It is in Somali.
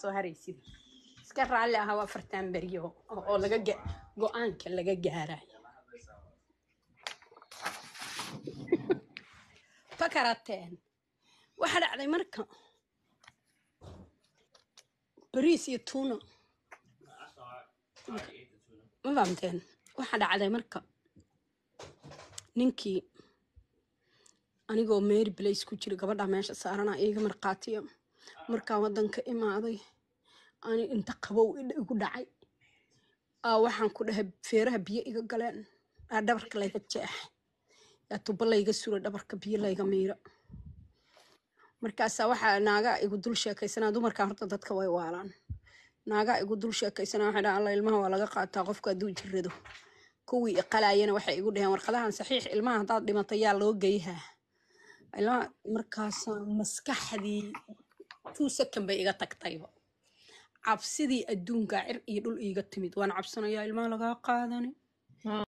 soo haraysid iska raalli ahaa waa fartaan beryo oo go-aanka laga gaarayo fakarateen waxaa dhacday marka bariis iyo tuuno ma fahamteen waxaa dhacday marka ninkii anigoo mary blace ku jira gabadha meesha saarana iiga markhaatiya Ah. markaan wadanka imaaday ani inta qabow igu dhacay aa ah, waxaan ku dhahay feeraha biyo iga galeen aa ah, dhabarka layga jeexa yaa tuba layga sura dhabarka biyo layga miiro markaasaa waxaa naagaa igu dul sheekaysanaa dumarkaa horta dadka way waalaan naagaa igu dul sheekaysanaa waxay dhahan alla ilmaha waa laga qaataa qofka hadduu jirrado kuwii iqalaayana waxay igu dhaheen warqadahan saxiix ilmaha haddaad dhimata yaa loo geyhaa ilmaha markaasaan maskaxdii two second bay iga tagtayba cabsidii adduunka cir iyo dhul iiga timid waan cabsanayaa ilmaa lagaa qaadani